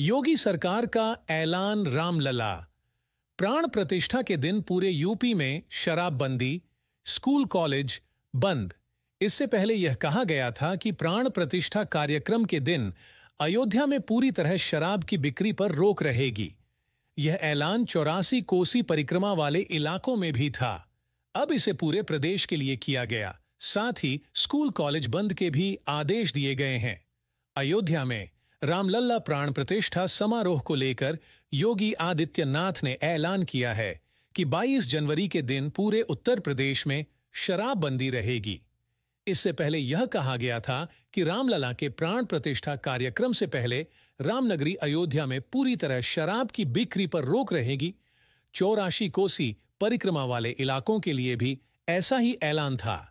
योगी सरकार का ऐलान रामलला प्राण प्रतिष्ठा के दिन पूरे यूपी में शराबबंदी स्कूल कॉलेज बंद इससे पहले यह कहा गया था कि प्राण प्रतिष्ठा कार्यक्रम के दिन अयोध्या में पूरी तरह शराब की बिक्री पर रोक रहेगी यह ऐलान चौरासी कोसी परिक्रमा वाले इलाकों में भी था अब इसे पूरे प्रदेश के लिए किया गया साथ ही स्कूल कॉलेज बंद के भी आदेश दिए गए हैं अयोध्या में रामलला प्राण प्रतिष्ठा समारोह को लेकर योगी आदित्यनाथ ने ऐलान किया है कि 22 जनवरी के दिन पूरे उत्तर प्रदेश में शराबबंदी रहेगी इससे पहले यह कहा गया था कि रामलला के प्राण प्रतिष्ठा कार्यक्रम से पहले रामनगरी अयोध्या में पूरी तरह शराब की बिक्री पर रोक रहेगी चौराशी कोसी परिक्रमा वाले इलाकों के लिए भी ऐसा ही ऐलान था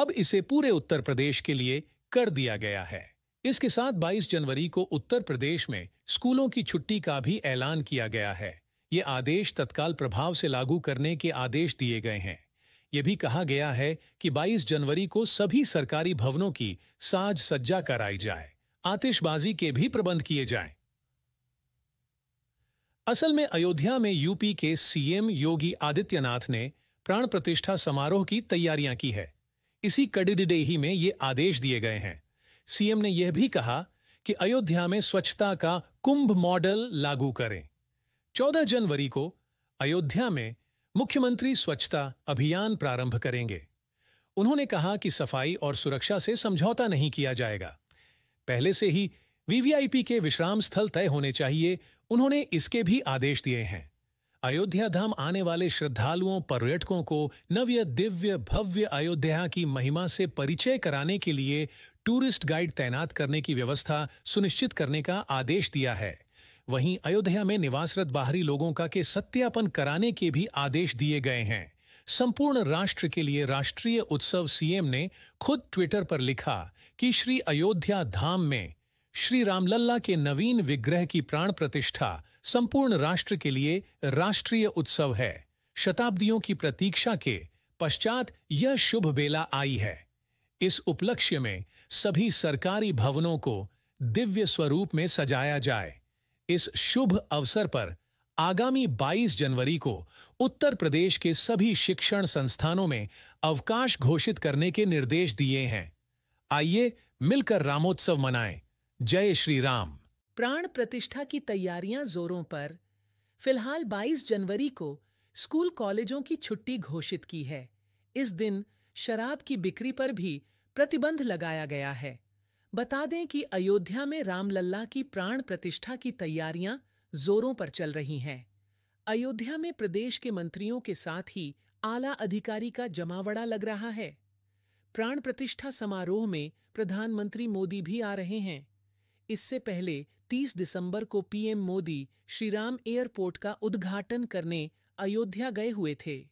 अब इसे पूरे उत्तर प्रदेश के लिए कर दिया गया है इसके साथ 22 जनवरी को उत्तर प्रदेश में स्कूलों की छुट्टी का भी ऐलान किया गया है ये आदेश तत्काल प्रभाव से लागू करने के आदेश दिए गए हैं ये भी कहा गया है कि 22 जनवरी को सभी सरकारी भवनों की साज सज्जा कराई जाए आतिशबाजी के भी प्रबंध किए जाएं। असल में अयोध्या में यूपी के सीएम योगी आदित्यनाथ ने प्राण प्रतिष्ठा समारोह की तैयारियां की है इसी कड़ी ही में ये आदेश दिए गए हैं सीएम ने यह भी कहा कि अयोध्या में स्वच्छता का कुंभ मॉडल लागू करें 14 जनवरी को अयोध्या में मुख्यमंत्री स्वच्छता अभियान प्रारंभ करेंगे उन्होंने कहा कि सफाई और सुरक्षा से समझौता नहीं किया जाएगा पहले से ही वीवीआईपी के विश्राम स्थल तय होने चाहिए उन्होंने इसके भी आदेश दिए हैं अयोध्या धाम आने वाले श्रद्धालुओं पर्यटकों को नव्य दिव्य भव्य अयोध्या की महिमा से परिचय कराने के लिए टूरिस्ट गाइड तैनात करने की व्यवस्था सुनिश्चित करने का आदेश दिया है वहीं अयोध्या में निवासरत बाहरी लोगों का के सत्यापन कराने के भी आदेश दिए गए हैं संपूर्ण राष्ट्र के लिए राष्ट्रीय उत्सव सीएम ने खुद ट्विटर पर लिखा कि श्री अयोध्या धाम में श्री रामलल्ला के नवीन विग्रह की प्राण प्रतिष्ठा संपूर्ण राष्ट्र के लिए राष्ट्रीय उत्सव है शताब्दियों की प्रतीक्षा के पश्चात यह शुभ बेला आई है इस उपलक्ष्य में सभी सरकारी भवनों को दिव्य स्वरूप में सजाया जाए इस शुभ अवसर पर आगामी 22 जनवरी को उत्तर प्रदेश के सभी शिक्षण संस्थानों में अवकाश घोषित करने के निर्देश दिए हैं आइए मिलकर रामोत्सव मनाएं जय श्री राम प्राण प्रतिष्ठा की तैयारियां जोरों पर फिलहाल 22 जनवरी को स्कूल कॉलेजों की छुट्टी घोषित की है इस दिन शराब की बिक्री पर भी प्रतिबंध लगाया गया है बता दें कि अयोध्या में रामलल्ला की प्राण प्रतिष्ठा की तैयारियां जोरों पर चल रही हैं अयोध्या में प्रदेश के मंत्रियों के साथ ही आला अधिकारी का जमावड़ा लग रहा है प्राण प्रतिष्ठा समारोह में प्रधानमंत्री मोदी भी आ रहे हैं इससे पहले 30 दिसंबर को पीएम मोदी श्रीराम एयरपोर्ट का उद्घाटन करने अयोध्या गए हुए थे